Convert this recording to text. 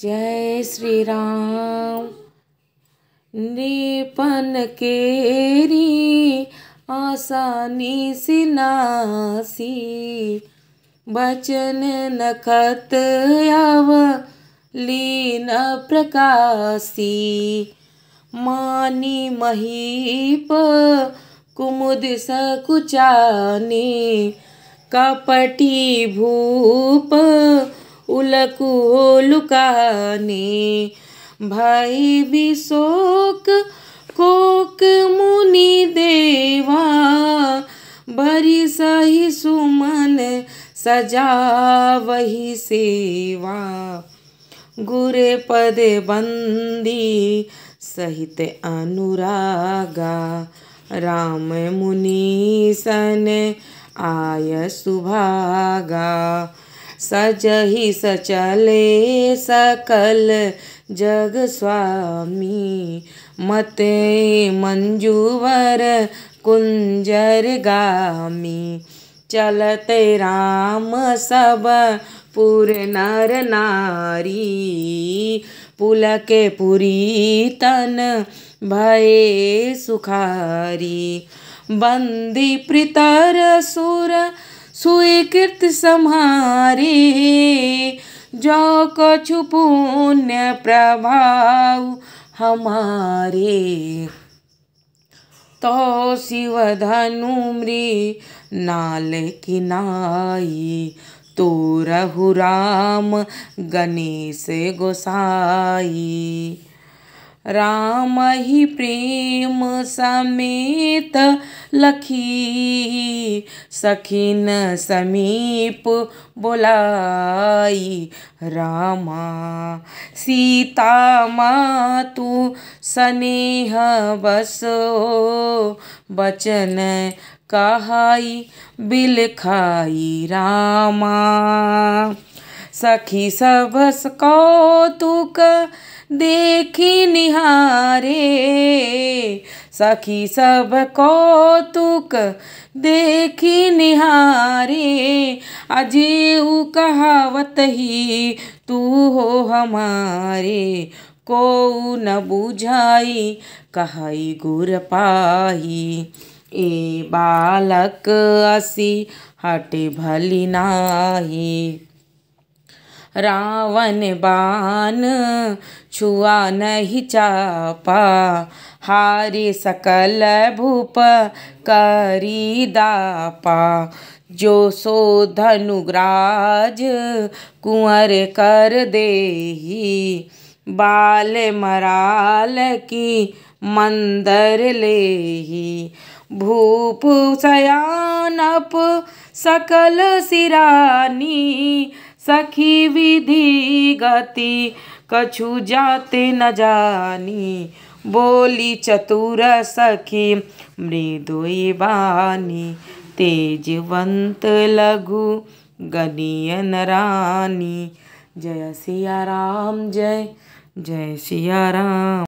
जय श्री राम निपन केरी आसानी सिनासी बचन नखत याव लीन प्रकाशी मानी महीप कुमुद सकुचानी कपटी भूप उलकु लुकाने भाई विशोक कोक मुनि देवा भरी सही सुमन सजा वही सेवा गुरे पद बंदी सहित अनुरागा राम मुनि सन आय सुभागा ही सचले सकल जग स्वामी मते मंजूवर कुंजर गामी चलते राम सब पुर नर नारी पुल के पुरी तन भये सुखारी बंदी प्रितर सुर सोए कीर्त जो कछु पुण्य प्रभाव हमारे तो शिव धनु नाल किनाई तो रहु राम गणेश गोसाई राम ही प्रेम समेत लखी सखीन समीप बोलाई रामा सीता तू स्नेह बसो बचन कहाई बिलखाई रामा सखी सब कौतुक देखी निहारे सखी सब कौतुक देखी निहारे अजीव कहावत ही तू हो हमारे को न बुझाई कह गुर पाही ए बालक असी हटे भली नाही रावण बान छुआ नहीं चापा हारे सकल भूप करी दापा जो सो धनुराज कुंवर कर दे बाल मराल की मंदर लेही भूप सयानप सकल सिरानी सखी विधि गति कछु जाते न जानी बोली चतुर सखी मृदु बानी तेजवंत लघु गणियन रानी जय सिया राम जय जय सिया राम